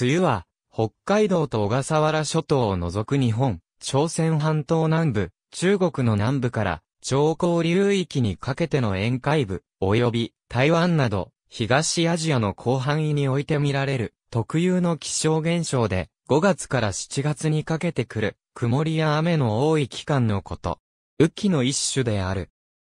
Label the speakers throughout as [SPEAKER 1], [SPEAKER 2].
[SPEAKER 1] 梅雨は、北海道と小笠原諸島を除く日本、朝鮮半島南部、中国の南部から、長江流域にかけての沿海部、及び台湾など、東アジアの広範囲において見られる、特有の気象現象で、5月から7月にかけてくる、曇りや雨の多い期間のこと。雨季の一種である。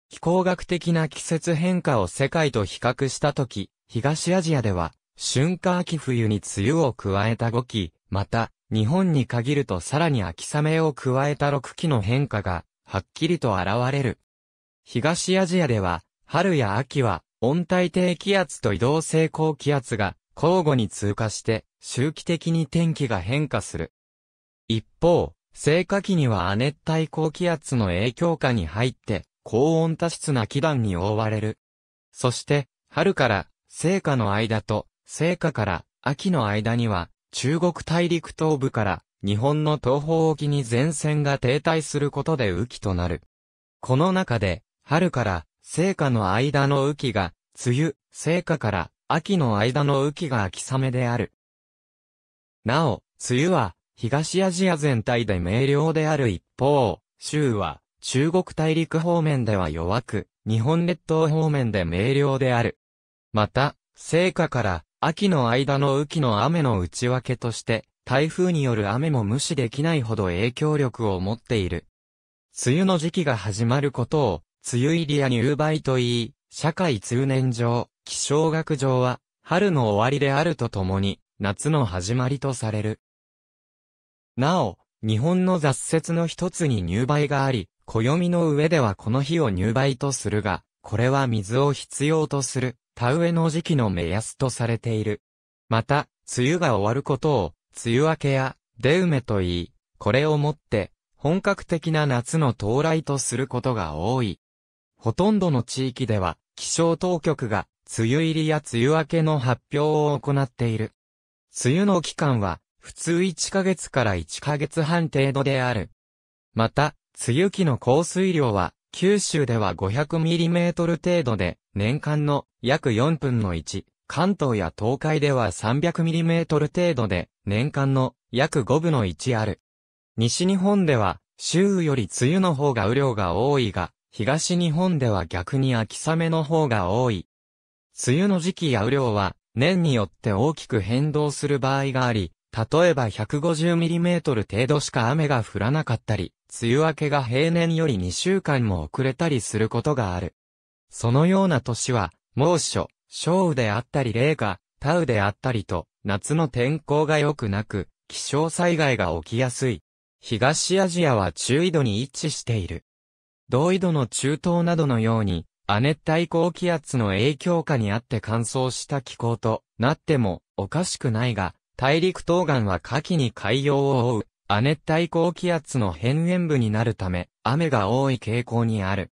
[SPEAKER 1] 気候学的な季節変化を世界と比較したとき、東アジアでは、春夏秋冬に梅雨を加えた5期、また、日本に限るとさらに秋雨を加えた6期の変化が、はっきりと現れる。東アジアでは、春や秋は、温帯低気圧と移動性高気圧が、交互に通過して、周期的に天気が変化する。一方、聖火期には亜熱帯高気圧の影響下に入って、高温多湿な気団に覆われる。そして、春から、聖火の間と、成果から秋の間には中国大陸東部から日本の東方沖に前線が停滞することで雨季となる。この中で春から成果の間の雨季が梅雨、成果から秋の間の雨季が秋雨である。なお、梅雨は東アジア全体で明瞭である一方、州は中国大陸方面では弱く、日本列島方面で明瞭である。また、成果から秋の間の雨季の雨の内訳として、台風による雨も無視できないほど影響力を持っている。梅雨の時期が始まることを、梅雨入りや入梅と言い、社会通念上、気象学上は、春の終わりであるとともに、夏の始まりとされる。なお、日本の雑説の一つに入梅があり、暦の上ではこの日を入梅とするが、これは水を必要とする田植えの時期の目安とされている。また、梅雨が終わることを、梅雨明けや、出梅と言い、これをもって、本格的な夏の到来とすることが多い。ほとんどの地域では、気象当局が、梅雨入りや梅雨明けの発表を行っている。梅雨の期間は、普通1ヶ月から1ヶ月半程度である。また、梅雨期の降水量は、九州では 500mm 程度で、年間の約4分の1、関東や東海では 300mm 程度で、年間の約5分の1ある。西日本では、週より梅雨の方が雨量が多いが、東日本では逆に秋雨の方が多い。梅雨の時期や雨量は、年によって大きく変動する場合があり、例えば 150mm 程度しか雨が降らなかったり、梅雨明けが平年より2週間も遅れたりすることがある。そのような年は、猛暑、小雨であったり冷夏、タウであったりと、夏の天候が良くなく、気象災害が起きやすい。東アジアは中緯度に位置している。同緯度の中東などのように、亜熱帯高気圧の影響下にあって乾燥した気候となってもおかしくないが、大陸東岸は夏季に海洋を覆う、亜熱帯高気圧の変縁部になるため、雨が多い傾向にある。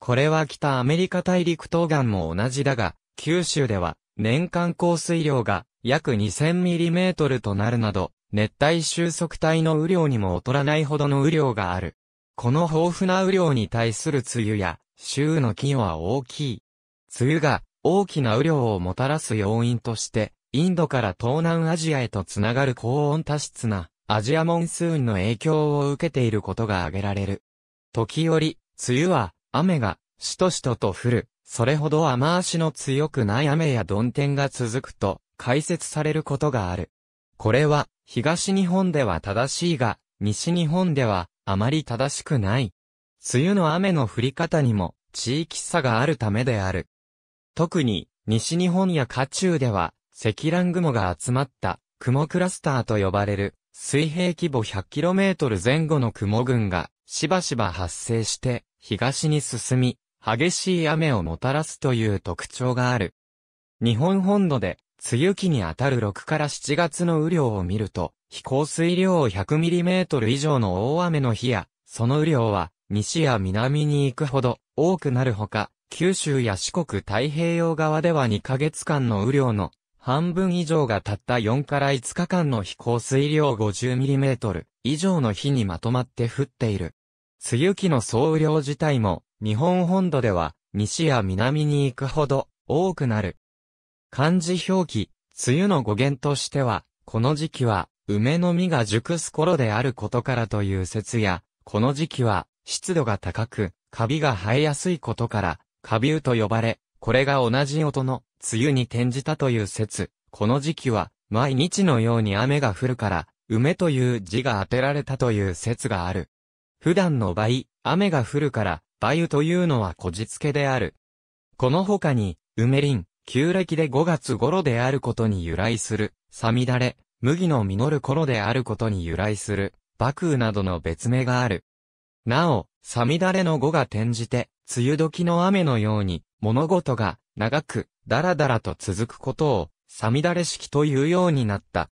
[SPEAKER 1] これは北アメリカ大陸東岸も同じだが、九州では年間降水量が約 2000mm となるなど、熱帯収束帯の雨量にも劣らないほどの雨量がある。この豊富な雨量に対する梅雨や、週の気温は大きい。梅雨が大きな雨量をもたらす要因として、インドから東南アジアへとつながる高温多湿なアジアモンスーンの影響を受けていることが挙げられる。時折、梅雨は雨がしとしとと降る、それほど雨足の強くない雨や曇天が続くと解説されることがある。これは東日本では正しいが、西日本ではあまり正しくない。梅雨の雨の降り方にも地域差があるためである。特に西日本や下中では積乱雲が集まった雲クラスターと呼ばれる水平規模 100km 前後の雲群がしばしば発生して東に進み激しい雨をもたらすという特徴がある。日本本土で梅雨期にあたる6から7月の雨量を見ると飛行水量 100mm 以上の大雨の日やその雨量は西や南に行くほど多くなるほか、九州や四国太平洋側では2ヶ月間の雨量の半分以上がたった4から5日間の飛行水量 50mm 以上の日にまとまって降っている。梅雨期の総雨量自体も日本本土では西や南に行くほど多くなる。漢字表記、梅雨の語源としては、この時期は梅の実が熟す頃であることからという説や、この時期は湿度が高く、カビが生えやすいことから、カビウと呼ばれ、これが同じ音の梅雨に転じたという説。この時期は、毎日のように雨が降るから、梅という字が当てられたという説がある。普段の場合、雨が降るから、梅雨というのはこじつけである。この他に、梅林、旧暦で5月頃であることに由来する、さみだれ、麦の実る頃であることに由来する、幕雨などの別名がある。なお、さみだれの語が転じて、梅雨時の雨のように、物事が、長く、だらだらと続くことを、さみだれ式というようになった。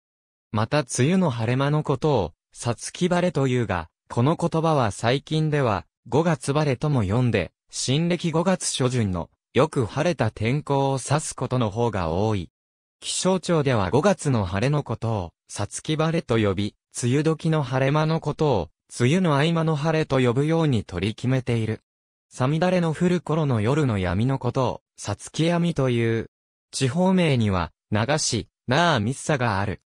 [SPEAKER 1] また、梅雨の晴れ間のことを、さつき晴れというが、この言葉は最近では、5月晴れとも読んで、新暦5月初旬の、よく晴れた天候を指すことの方が多い。気象庁では5月の晴れのことを、さつき晴れと呼び、梅雨時の晴れ間のことを、梅雨の合間の晴れと呼ぶように取り決めている。さみだれの降る頃の夜の闇のことを、さつきみという。地方名には、流し、なあみっさがある。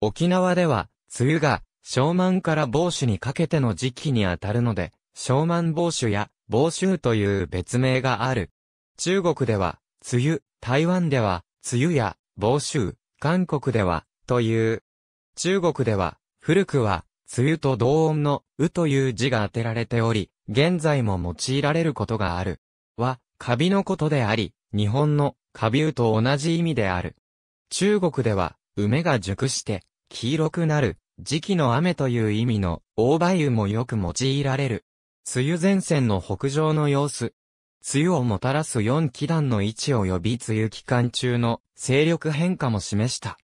[SPEAKER 1] 沖縄では、梅雨が、小満から防種にかけての時期にあたるので、小満防種や、防種という別名がある。中国では、梅雨、台湾では、梅雨や、防種、韓国では、という。中国では、古くは、梅雨と同音の、うという字が当てられており、現在も用いられることがある。は、カビのことであり、日本のカビウと同じ意味である。中国では、梅が熟して黄色くなる時期の雨という意味の大梅雨もよく用いられる。梅雨前線の北上の様子。梅雨をもたらす四気団の位置を呼び梅雨期間中の勢力変化も示した。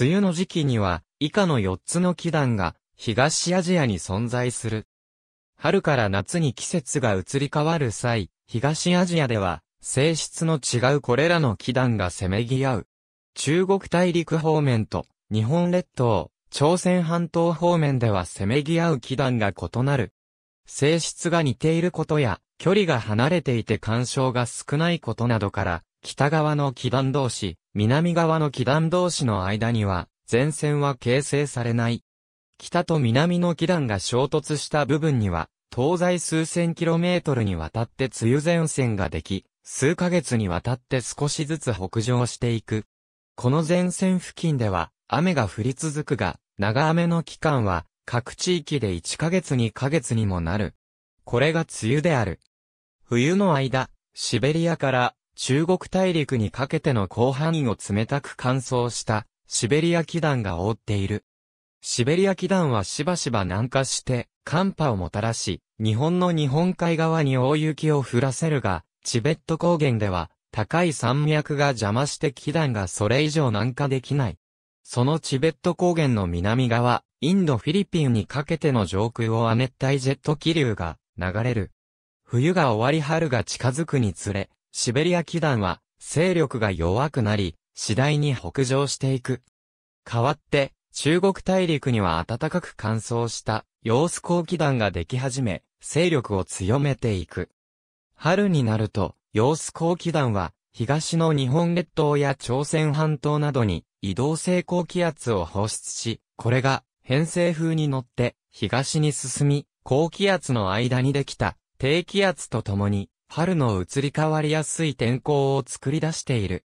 [SPEAKER 1] 梅雨の時期には以下の四つの気団が東アジアに存在する。春から夏に季節が移り変わる際、東アジアでは、性質の違うこれらの気団がせめぎ合う。中国大陸方面と、日本列島、朝鮮半島方面ではせめぎ合う気団が異なる。性質が似ていることや、距離が離れていて干渉が少ないことなどから、北側の気団同士、南側の気団同士の間には、前線は形成されない。北と南の気団が衝突した部分には、東西数千キロメートルにわたって梅雨前線ができ、数ヶ月にわたって少しずつ北上していく。この前線付近では、雨が降り続くが、長雨の期間は、各地域で1ヶ月2ヶ月にもなる。これが梅雨である。冬の間、シベリアから中国大陸にかけての広範囲を冷たく乾燥したシベリア気団が覆っている。シベリア気団はしばしば南下して、寒波をもたらし、日本の日本海側に大雪を降らせるが、チベット高原では、高い山脈が邪魔して気団がそれ以上南下できない。そのチベット高原の南側、インド・フィリピンにかけての上空を亜熱帯ジェット気流が流れる。冬が終わり春が近づくにつれ、シベリア気団は勢力が弱くなり、次第に北上していく。代わって、中国大陸には暖かく乾燥した揚子高気団ができ始め、勢力を強めていく。春になると、揚子高気団は、東の日本列島や朝鮮半島などに移動性高気圧を放出し、これが偏西風に乗って東に進み、高気圧の間にできた低気圧とともに春の移り変わりやすい天候を作り出している。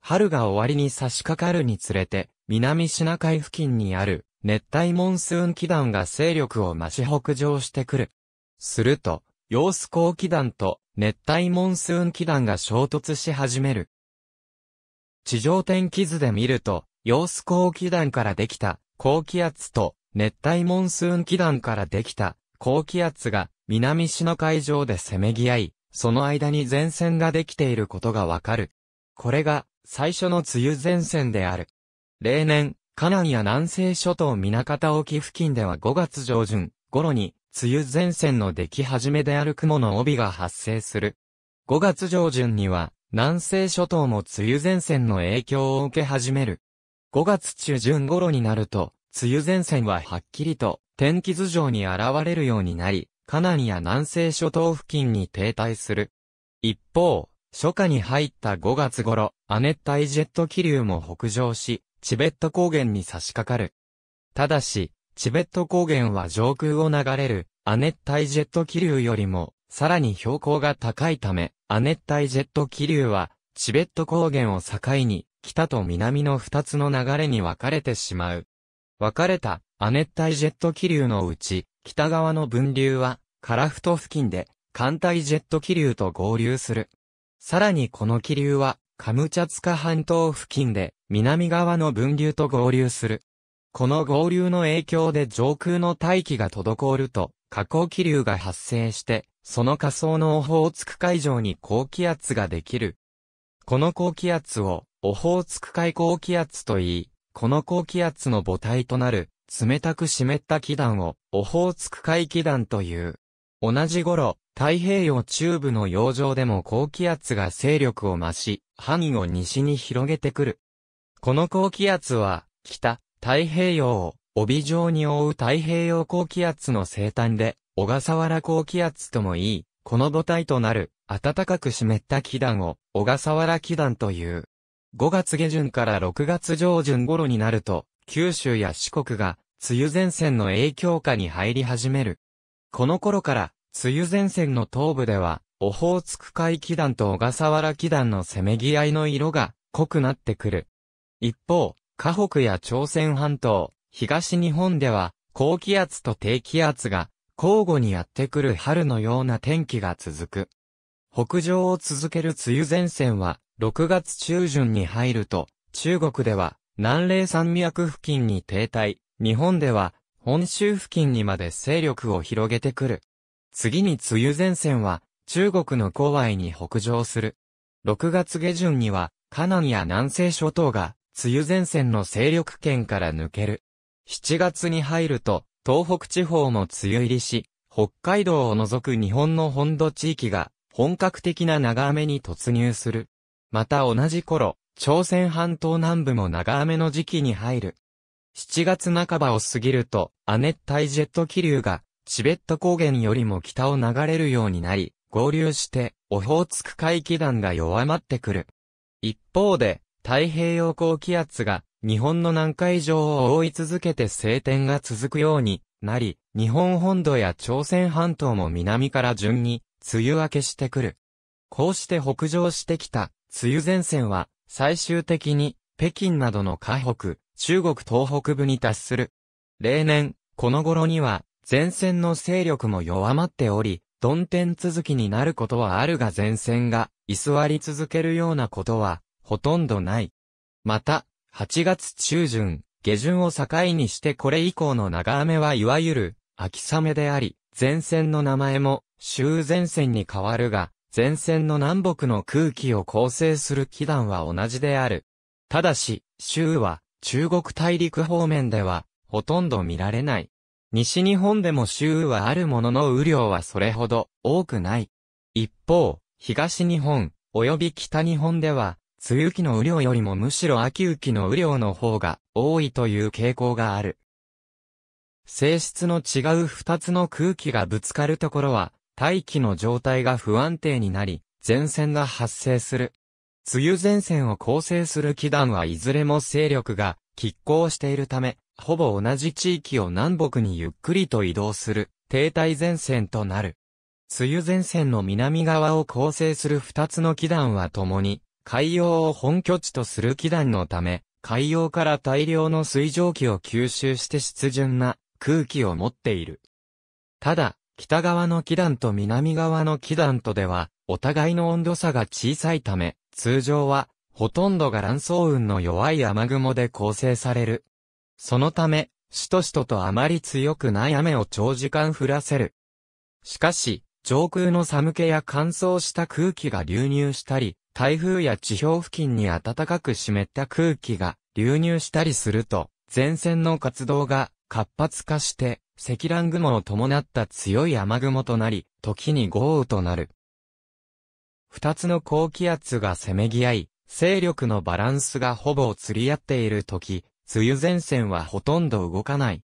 [SPEAKER 1] 春が終わりに差し掛かるにつれて、南シナ海付近にある熱帯モンスーン気団が勢力を増し北上してくる。すると、ヨース高気団と熱帯モンスーン気団が衝突し始める。地上天気図で見ると、ヨース高気団からできた高気圧と熱帯モンスーン気団からできた高気圧が南シナ海上でせめぎ合い、その間に前線ができていることがわかる。これが最初の梅雨前線である。例年、カナンや南西諸島南方沖付近では5月上旬頃に、梅雨前線の出来始めである雲の帯が発生する。5月上旬には、南西諸島も梅雨前線の影響を受け始める。5月中旬頃になると、梅雨前線ははっきりと天気図上に現れるようになり、カナンや南西諸島付近に停滞する。一方、初夏に入った5月頃、亜熱帯ジェット気流も北上し、チベット高原に差し掛かる。ただし、チベット高原は上空を流れる亜熱帯ジェット気流よりもさらに標高が高いため、亜熱帯ジェット気流はチベット高原を境に北と南の二つの流れに分かれてしまう。分かれた亜熱帯ジェット気流のうち北側の分流はカラフト付近で寒帯ジェット気流と合流する。さらにこの気流はカムチャツカ半島付近で南側の分流と合流する。この合流の影響で上空の大気が滞ると、下降気流が発生して、その下層のオホーツク海上に高気圧ができる。この高気圧を、オホーツク海高気圧と言い、この高気圧の母体となる、冷たく湿った気団を、オホーツク海気団という。同じ頃、太平洋中部の洋上でも高気圧が勢力を増し、範囲を西に広げてくる。この高気圧は、北、太平洋を帯状に覆う太平洋高気圧の西端で、小笠原高気圧ともいい、この母体となる、暖かく湿った気団を、小笠原気団という。5月下旬から6月上旬頃になると、九州や四国が、梅雨前線の影響下に入り始める。この頃から、梅雨前線の東部では、オホーツク海気団と小笠原気団のせめぎ合いの色が濃くなってくる。一方、河北や朝鮮半島、東日本では、高気圧と低気圧が交互にやってくる春のような天気が続く。北上を続ける梅雨前線は、6月中旬に入ると、中国では南嶺山脈付近に停滞、日本では本州付近にまで勢力を広げてくる。次に梅雨前線は中国の郊外に北上する。6月下旬には、河南や南西諸島が梅雨前線の勢力圏から抜ける。7月に入ると、東北地方も梅雨入りし、北海道を除く日本の本土地域が本格的な長雨に突入する。また同じ頃、朝鮮半島南部も長雨の時期に入る。7月半ばを過ぎると、亜熱帯ジェット気流がチベット高原よりも北を流れるようになり、合流して、オホーツク海気団が弱まってくる。一方で、太平洋高気圧が日本の南海上を覆い続けて晴天が続くようになり、日本本土や朝鮮半島も南から順に梅雨明けしてくる。こうして北上してきた梅雨前線は最終的に北京などの河北、中国東北部に達する。例年、この頃には前線の勢力も弱まっており、鈍天続きになることはあるが前線が居座り続けるようなことはほとんどない。また、8月中旬、下旬を境にしてこれ以降の長雨はいわゆる秋雨であり、前線の名前も周前線に変わるが、前線の南北の空気を構成する気団は同じである。ただし、周は中国大陸方面ではほとんど見られない。西日本でも周囲はあるものの雨量はそれほど多くない。一方、東日本、及び北日本では、梅雨期の雨量よりもむしろ秋雨期の雨量の方が多いという傾向がある。性質の違う二つの空気がぶつかるところは、大気の状態が不安定になり、前線が発生する。梅雨前線を構成する気団はいずれも勢力が拮抗しているため、ほぼ同じ地域を南北にゆっくりと移動する、停滞前線となる。梅雨前線の南側を構成する二つの気団は共に、海洋を本拠地とする気団のため、海洋から大量の水蒸気を吸収して湿潤な空気を持っている。ただ、北側の気団と南側の気団とでは、お互いの温度差が小さいため、通常は、ほとんどが乱層雲の弱い雨雲で構成されるそのため、しとしととあまり強くない雨を長時間降らせる。しかし、上空の寒気や乾燥した空気が流入したり、台風や地表付近に暖かく湿った空気が流入したりすると、前線の活動が活発化して、積乱雲を伴った強い雨雲となり、時に豪雨となる。二つの高気圧がせめぎ合い、勢力のバランスがほぼ釣り合っている時、梅雨前線はほとんど動かない。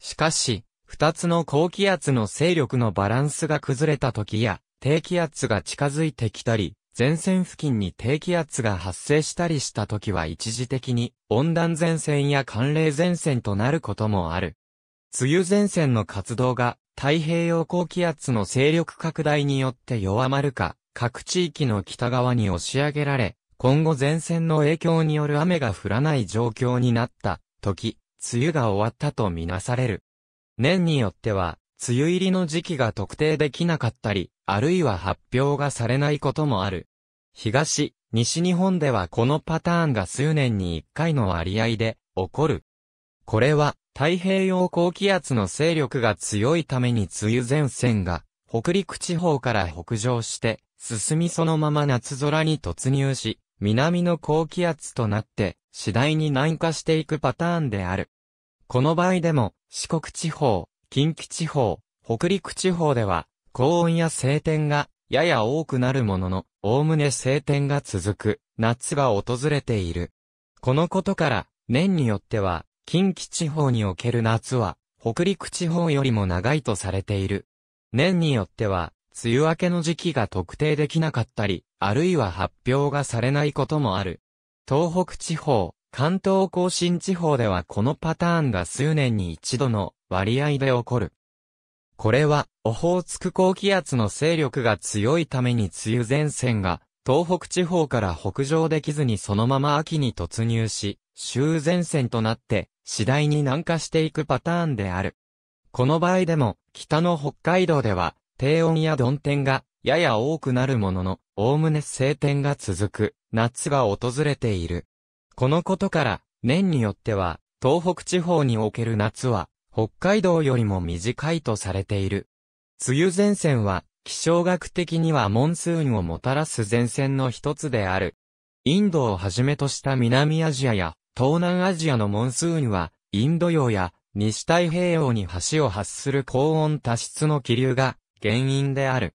[SPEAKER 1] しかし、二つの高気圧の勢力のバランスが崩れた時や、低気圧が近づいてきたり、前線付近に低気圧が発生したりした時は一時的に温暖前線や寒冷前線となることもある。梅雨前線の活動が太平洋高気圧の勢力拡大によって弱まるか、各地域の北側に押し上げられ、今後前線の影響による雨が降らない状況になった時、梅雨が終わったとみなされる。年によっては、梅雨入りの時期が特定できなかったり、あるいは発表がされないこともある。東、西日本ではこのパターンが数年に1回の割合で起こる。これは太平洋高気圧の勢力が強いために梅雨前線が北陸地方から北上して進みそのまま夏空に突入し、南の高気圧となって、次第に南下していくパターンである。この場合でも、四国地方、近畿地方、北陸地方では、高温や晴天が、やや多くなるものの、おおむね晴天が続く、夏が訪れている。このことから、年によっては、近畿地方における夏は、北陸地方よりも長いとされている。年によっては、梅雨明けの時期が特定できなかったり、あるいは発表がされないこともある。東北地方、関東甲信地方ではこのパターンが数年に一度の割合で起こる。これは、オホーツク高気圧の勢力が強いために梅雨前線が、東北地方から北上できずにそのまま秋に突入し、週前線となって、次第に南下していくパターンである。この場合でも、北の北海道では、低温や曇天がやや多くなるものの、おおむね晴天が続く夏が訪れている。このことから、年によっては、東北地方における夏は、北海道よりも短いとされている。梅雨前線は、気象学的にはモンスーンをもたらす前線の一つである。インドをはじめとした南アジアや東南アジアのモンスーンは、インド洋や西太平洋に橋を発する高温多湿の気流が原因である。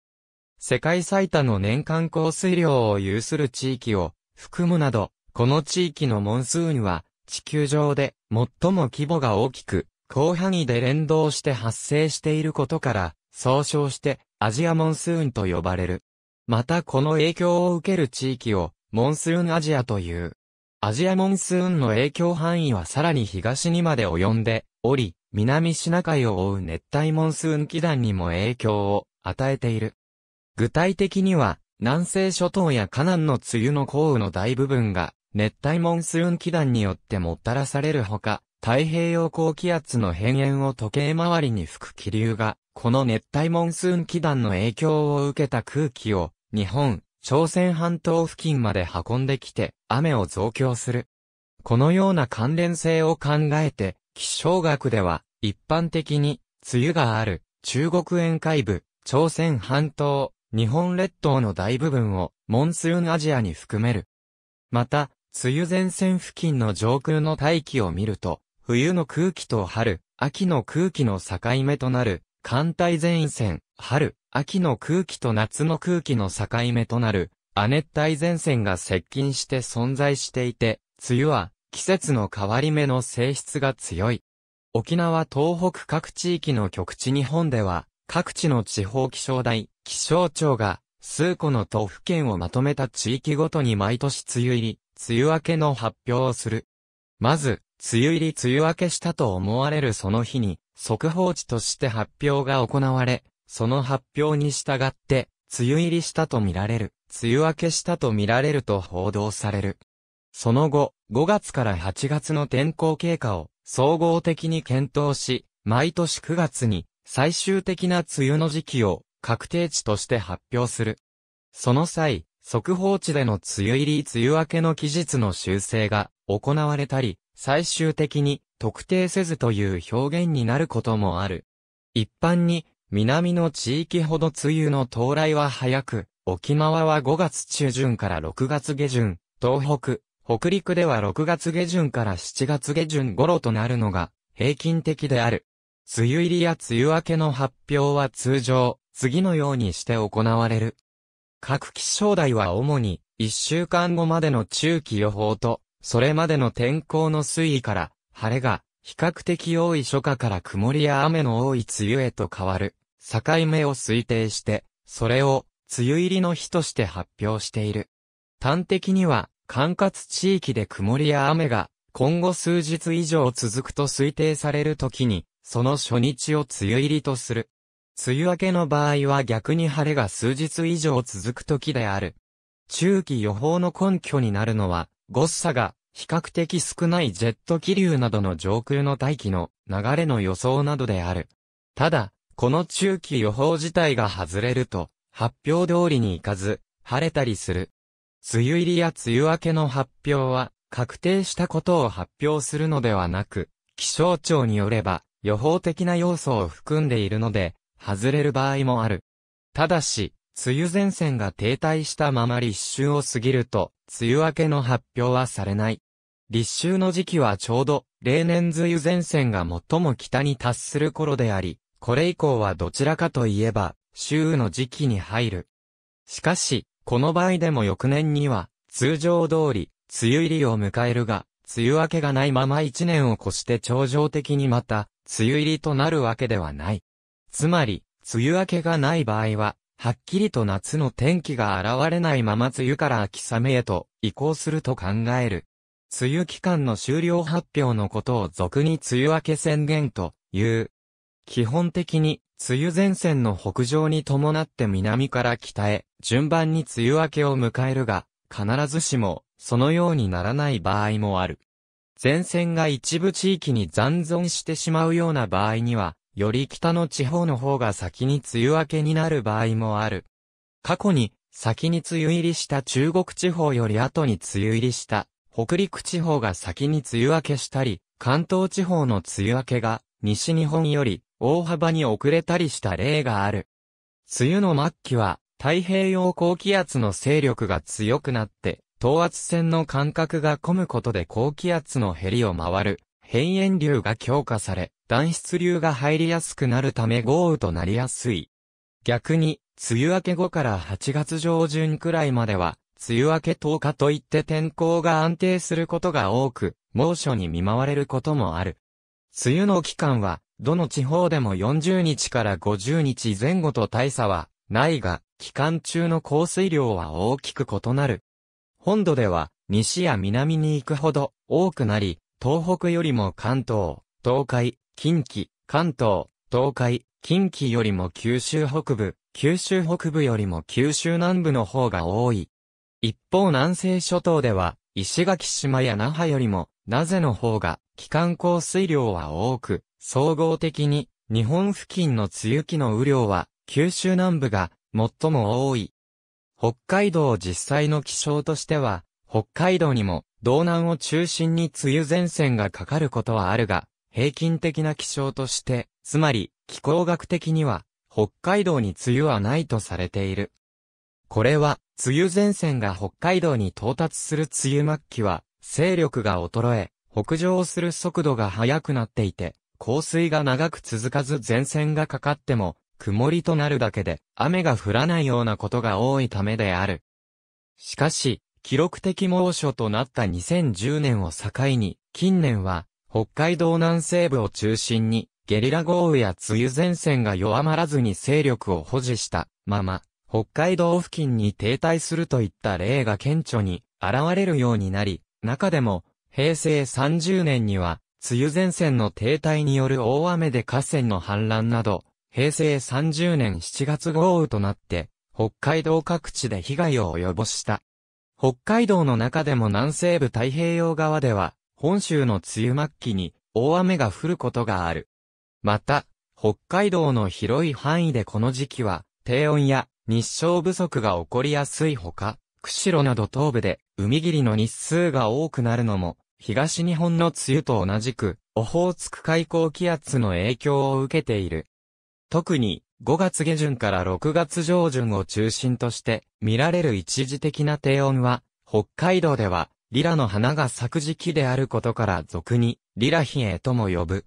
[SPEAKER 1] 世界最多の年間降水量を有する地域を含むなど、この地域のモンスーンは地球上で最も規模が大きく、広範囲で連動して発生していることから、総称してアジアモンスーンと呼ばれる。またこの影響を受ける地域をモンスーンアジアという。アジアモンスーンの影響範囲はさらに東にまで及んでおり、南シナ海を覆う熱帯モンスーン気団にも影響を与えている。具体的には、南西諸島やカナンの梅雨の降雨の大部分が、熱帯モンスーン気団によってもたらされるほか、太平洋高気圧の変縁を時計回りに吹く気流が、この熱帯モンスーン気団の影響を受けた空気を、日本、朝鮮半島付近まで運んできて、雨を増強する。このような関連性を考えて、気象学では、一般的に、梅雨がある、中国沿海部、朝鮮半島、日本列島の大部分を、モンスーンアジアに含める。また、梅雨前線付近の上空の大気を見ると、冬の空気と春、秋の空気の境目となる、寒帯前線、春、秋の空気と夏の空気の境目となる、亜熱帯前線が接近して存在していて、梅雨は季節の変わり目の性質が強い。沖縄東北各地域の局地日本では、各地の地方気象台、気象庁が、数個の都府県をまとめた地域ごとに毎年梅雨入り、梅雨明けの発表をする。まず、梅雨入り梅雨明けしたと思われるその日に、速報値として発表が行われ、その発表に従って、梅雨入りしたとみられる、梅雨明けしたとみられると報道される。その後、5月から8月の天候経過を、総合的に検討し、毎年9月に最終的な梅雨の時期を確定値として発表する。その際、速報値での梅雨入り梅雨明けの期日の修正が行われたり、最終的に特定せずという表現になることもある。一般に南の地域ほど梅雨の到来は早く、沖縄は5月中旬から6月下旬、東北、北陸では6月下旬から7月下旬頃となるのが平均的である。梅雨入りや梅雨明けの発表は通常、次のようにして行われる。各気象台は主に、1週間後までの中期予報と、それまでの天候の推移から、晴れが、比較的多い初夏から曇りや雨の多い梅雨へと変わる、境目を推定して、それを、梅雨入りの日として発表している。端的には、管轄地域で曇りや雨が今後数日以上続くと推定される時に、その初日を梅雨入りとする。梅雨明けの場合は逆に晴れが数日以上続く時である。中期予報の根拠になるのは、誤差が比較的少ないジェット気流などの上空の大気の流れの予想などである。ただ、この中期予報自体が外れると、発表通りに行かず、晴れたりする。梅雨入りや梅雨明けの発表は、確定したことを発表するのではなく、気象庁によれば、予報的な要素を含んでいるので、外れる場合もある。ただし、梅雨前線が停滞したまま立秋を過ぎると、梅雨明けの発表はされない。立秋の時期はちょうど、例年梅雨前線が最も北に達する頃であり、これ以降はどちらかといえば、週の時期に入る。しかし、この場合でも翌年には、通常通り、梅雨入りを迎えるが、梅雨明けがないまま一年を越して頂上的にまた、梅雨入りとなるわけではない。つまり、梅雨明けがない場合は、はっきりと夏の天気が現れないまま梅雨から秋雨へと移行すると考える。梅雨期間の終了発表のことを俗に梅雨明け宣言という。基本的に梅雨前線の北上に伴って南から北へ、順番に梅雨明けを迎えるが、必ずしも、そのようにならない場合もある。前線が一部地域に残存してしまうような場合には、より北の地方の方が先に梅雨明けになる場合もある。過去に、先に梅雨入りした中国地方より後に梅雨入りした、北陸地方が先に梅雨明けしたり、関東地方の梅雨明けが、西日本より、大幅に遅れたりした例がある。梅雨の末期は、太平洋高気圧の勢力が強くなって、等圧線の間隔が混むことで高気圧の減りを回る、変炎流が強化され、暖湿流が入りやすくなるため豪雨となりやすい。逆に、梅雨明け後から8月上旬くらいまでは、梅雨明け10日といって天候が安定することが多く、猛暑に見舞われることもある。梅雨の期間は、どの地方でも40日から50日前後と大差はないが、期間中の降水量は大きく異なる。本土では、西や南に行くほど多くなり、東北よりも関東、東海、近畿、関東、東海、近畿よりも九州北部、九州北部よりも九州南部の方が多い。一方南西諸島では、石垣島や那覇よりも、なぜの方が、期間降水量は多く、総合的に、日本付近の梅雨期の雨量は、九州南部が最も多い。北海道を実際の気象としては、北海道にも道南を中心に梅雨前線がかかることはあるが、平均的な気象として、つまり気候学的には、北海道に梅雨はないとされている。これは、梅雨前線が北海道に到達する梅雨末期は、勢力が衰え、北上する速度が速くなっていて、降水が長く続かず前線がかかっても、曇りとなるだけで、雨が降らないようなことが多いためである。しかし、記録的猛暑となった2010年を境に、近年は、北海道南西部を中心に、ゲリラ豪雨や梅雨前線が弱まらずに勢力を保持したまま、北海道付近に停滞するといった例が顕著に現れるようになり、中でも、平成30年には、梅雨前線の停滞による大雨で河川の氾濫など、平成30年7月豪雨となって、北海道各地で被害を及ぼした。北海道の中でも南西部太平洋側では、本州の梅雨末期に大雨が降ることがある。また、北海道の広い範囲でこの時期は、低温や日照不足が起こりやすいほか、釧路など東部で海霧の日数が多くなるのも東日本の梅雨と同じく、オホーツク海高気圧の影響を受けている。特に、5月下旬から6月上旬を中心として、見られる一時的な低温は、北海道では、リラの花が咲く時期であることから俗に、リラ冷えとも呼ぶ。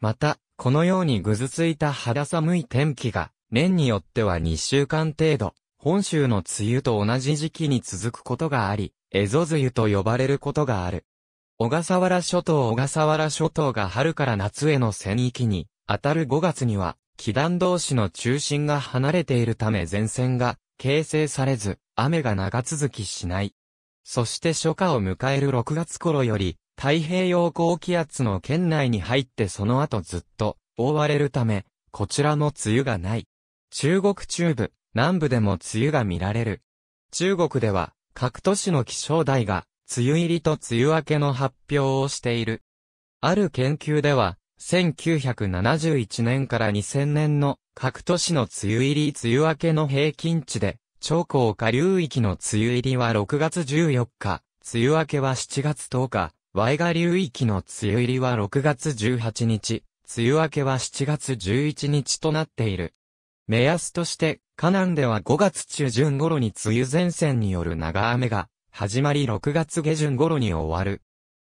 [SPEAKER 1] また、このようにぐずついた肌寒い天気が、年によっては2週間程度、本州の梅雨と同じ時期に続くことがあり、エゾ梅雨と呼ばれることがある。小笠原諸島小笠原諸島が春から夏への戦域に、当たる5月には、気団同士の中心が離れているため前線が形成されず、雨が長続きしない。そして初夏を迎える6月頃より、太平洋高気圧の県内に入ってその後ずっと覆われるため、こちらも梅雨がない。中国中部、南部でも梅雨が見られる。中国では、各都市の気象台が梅雨入りと梅雨明けの発表をしている。ある研究では、1971年から2000年の各都市の梅雨入り梅雨明けの平均値で、超高下流域の梅雨入りは6月14日、梅雨明けは7月10日、Y 下流域の梅雨入りは6月18日、梅雨明けは7月11日となっている。目安として、河南では5月中旬頃に梅雨前線による長雨が始まり6月下旬頃に終わる。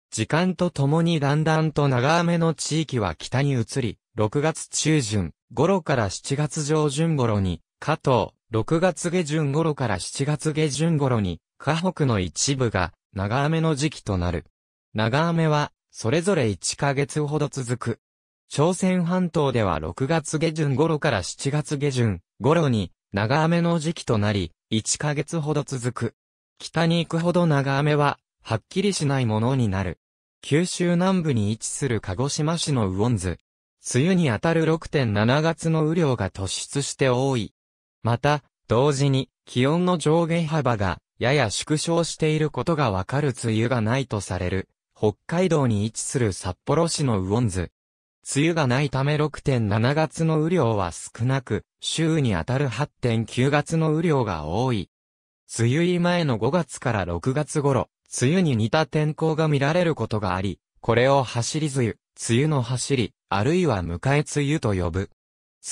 [SPEAKER 1] 時間とともにだんだんと長雨の地域は北に移り、6月中旬頃から7月上旬頃に、加藤、6月下旬頃から7月下旬頃に、河北の一部が長雨の時期となる。長雨は、それぞれ1ヶ月ほど続く。朝鮮半島では6月下旬頃から7月下旬頃に長雨の時期となり、1ヶ月ほど続く。北に行くほど長雨は、はっきりしないものになる。九州南部に位置する鹿児島市の温図。梅雨にあたる6.7月の雨量が突出して多い。また、同時に、気温の上下幅が、やや縮小していることがわかる梅雨がないとされる、北海道に位置する札幌市の温図。梅雨がないため6.7月の雨量は少なく、週にあたる8.9月の雨量が多い。梅雨入り前の5月から6月頃、梅雨に似た天候が見られることがあり、これを走り梅雨、梅雨の走り、あるいは迎え梅雨と呼ぶ。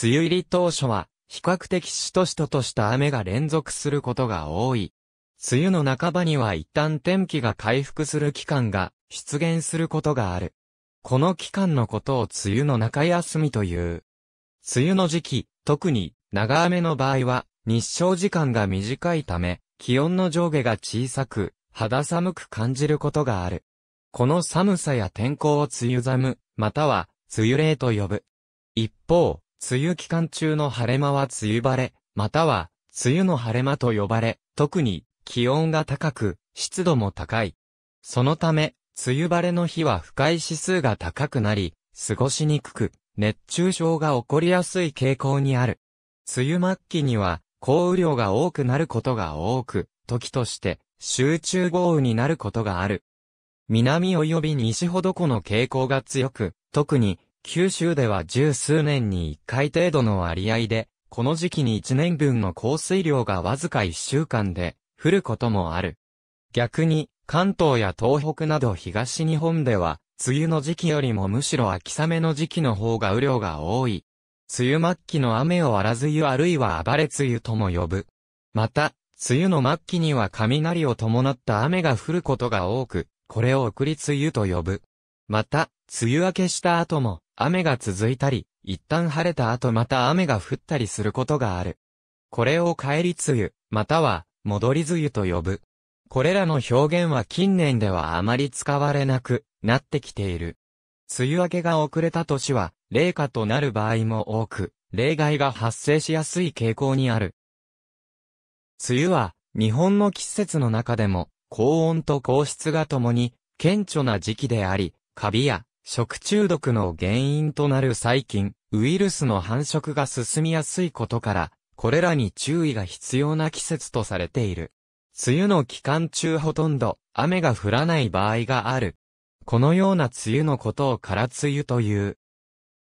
[SPEAKER 1] 梅雨入り当初は、比較的しとしととした雨が連続することが多い。梅雨の半ばには一旦天気が回復する期間が出現することがある。この期間のことを梅雨の中休みという。梅雨の時期、特に長雨の場合は日照時間が短いため、気温の上下が小さく、肌寒く感じることがある。この寒さや天候を梅雨寒、または、梅雨冷と呼ぶ。一方、梅雨期間中の晴れ間は梅雨晴れ、または、梅雨の晴れ間と呼ばれ、特に、気温が高く、湿度も高い。そのため、梅雨晴れの日は不快指数が高くなり、過ごしにくく、熱中症が起こりやすい傾向にある。梅雨末期には、降雨量が多くなることが多く、時として集中豪雨になることがある。南及び西ほどこの傾向が強く、特に九州では十数年に一回程度の割合で、この時期に一年分の降水量がわずか一週間で降ることもある。逆に関東や東北など東日本では、梅雨の時期よりもむしろ秋雨の時期の方が雨量が多い梅雨末期の雨を荒梅雨あるいは暴れ梅雨とも呼ぶ。また、梅雨の末期には雷を伴った雨が降ることが多く、これを送り梅雨と呼ぶ。また、梅雨明けした後も雨が続いたり、一旦晴れた後また雨が降ったりすることがある。これを帰り梅雨、または戻り梅雨と呼ぶ。これらの表現は近年ではあまり使われなくなってきている。梅雨明けが遅れた年は、冷夏となる場合も多く、例外が発生しやすい傾向にある。梅雨は、日本の季節の中でも、高温と高湿がともに、顕著な時期であり、カビや食中毒の原因となる細菌、ウイルスの繁殖が進みやすいことから、これらに注意が必要な季節とされている。梅雨の期間中ほとんど雨が降らない場合がある。このような梅雨のことを空梅雨という。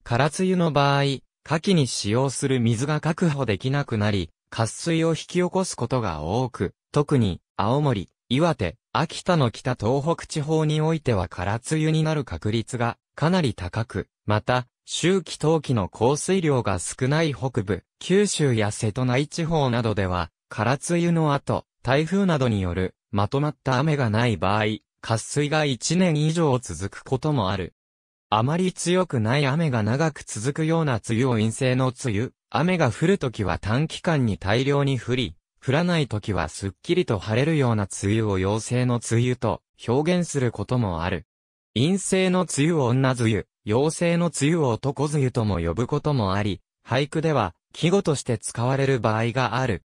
[SPEAKER 1] 空梅雨の場合、夏季に使用する水が確保できなくなり、渇水を引き起こすことが多く、特に、青森、岩手、秋田の北東北地方においては空梅雨になる確率がかなり高く、また、秋季冬季の降水量が少ない北部、九州や瀬戸内地方などでは、空梅雨の後、台風などによるまとまった雨がない場合、渇水が1年以上続くこともある。あまり強くない雨が長く続くような梅雨を陰性の梅雨、雨が降るときは短期間に大量に降り、降らないときはすっきりと晴れるような梅雨を陽性の梅雨と表現することもある。陰性の梅雨を女梅雨、陽性の梅雨を男梅雨とも呼ぶこともあり、俳句では季語として使われる場合がある。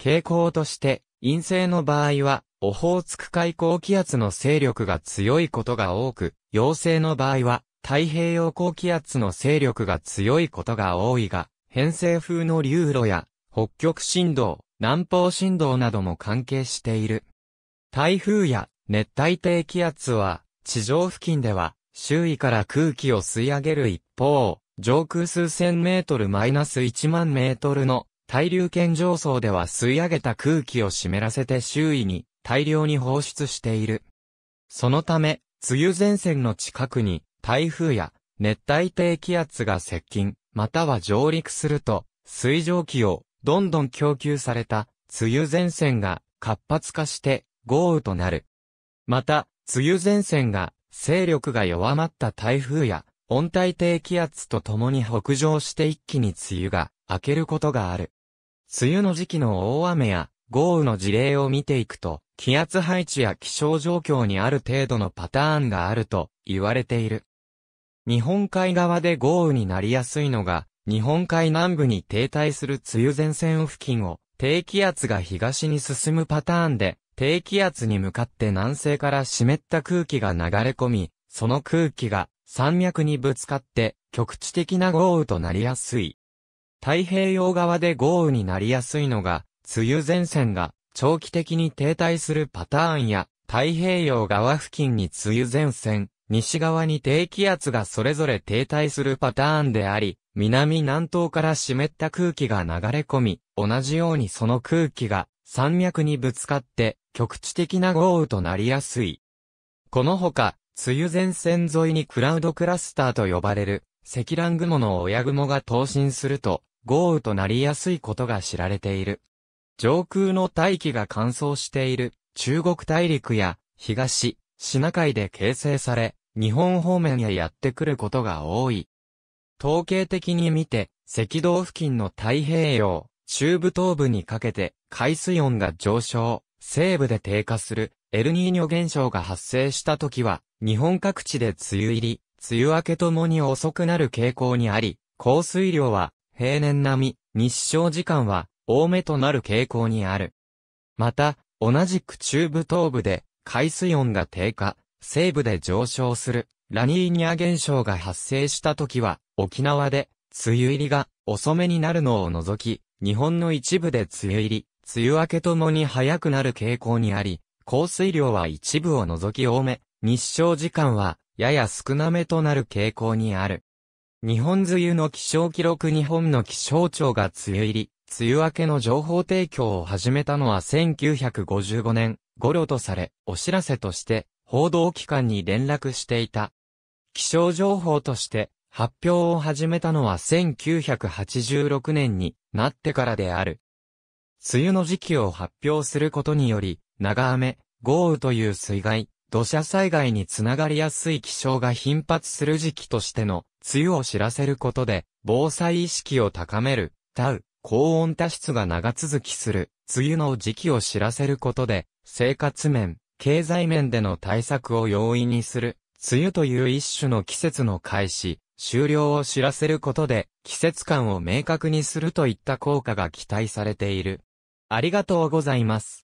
[SPEAKER 1] 傾向として、陰性の場合は、オホーツク海高気圧の勢力が強いことが多く、陽性の場合は、太平洋高気圧の勢力が強いことが多いが、偏西風の流路や、北極振動、南方振動なども関係している。台風や熱帯低気圧は、地上付近では、周囲から空気を吸い上げる一方、上空数千メートルマイナス1万メートルの対流圏上層では吸い上げた空気を湿らせて周囲に大量に放出している。そのため、梅雨前線の近くに台風や熱帯低気圧が接近、または上陸すると、水蒸気をどんどん供給された梅雨前線が活発化して豪雨となる。また、梅雨前線が勢力が弱まった台風や温帯低気圧とともに北上して一気に梅雨が明けることがある。梅雨の時期の大雨や豪雨の事例を見ていくと、気圧配置や気象状況にある程度のパターンがあると言われている。日本海側で豪雨になりやすいのが、日本海南部に停滞する梅雨前線付近を、低気圧が東に進むパターンで、低気圧に向かって南西から湿った空気が流れ込み、その空気が山脈にぶつかって局地的な豪雨となりやすい。太平洋側で豪雨になりやすいのが梅雨前線が長期的に停滞するパターンや、太平洋側付近に梅雨前線、西側に低気圧がそれぞれ停滞するパターンであり、南南東から湿った空気が流れ込み、同じようにその空気が山脈にぶつかって局地的な豪雨となりやすい。このほか、梅雨前線沿いにクラウドクラスターと呼ばれる積乱雲の親雲が等信すると豪雨となりやすいことが知られている。上空の大気が乾燥している中国大陸や東、シナ海で形成され、日本方面へやってくることが多い。統計的に見て、赤道付近の太平洋、中部東部にかけて海水温が上昇、西部で低下するエルニーニョ現象が発生した時は、日本各地で梅雨入り、梅雨明けともに遅くなる傾向にあり、降水量は平年並み、日照時間は多めとなる傾向にある。また、同じく中部東部で海水温が低下、西部で上昇するラニーニャ現象が発生した時は、沖縄で梅雨入りが遅めになるのを除き、日本の一部で梅雨入り、梅雨明けともに早くなる傾向にあり、降水量は一部を除き多め、日照時間はやや少なめとなる傾向にある。日本梅雨の気象記録日本の気象庁が梅雨入り、梅雨明けの情報提供を始めたのは1955年両とされ、お知らせとして報道機関に連絡していた。気象情報として発表を始めたのは1986年になってからである。梅雨の時期を発表することにより、長雨、豪雨という水害、土砂災害につながりやすい気象が頻発する時期としての、梅雨を知らせることで、防災意識を高める、タウ、高温多湿が長続きする、梅雨の時期を知らせることで、生活面、経済面での対策を容易にする、梅雨という一種の季節の開始、終了を知らせることで、季節感を明確にするといった効果が期待されている。ありがとうございます。